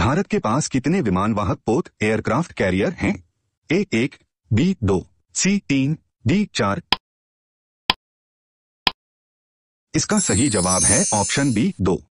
भारत के पास कितने विमान वाहक पोत एयरक्राफ्ट कैरियर हैं ए एक बी दो सी तीन डी चार इसका सही जवाब है ऑप्शन बी दो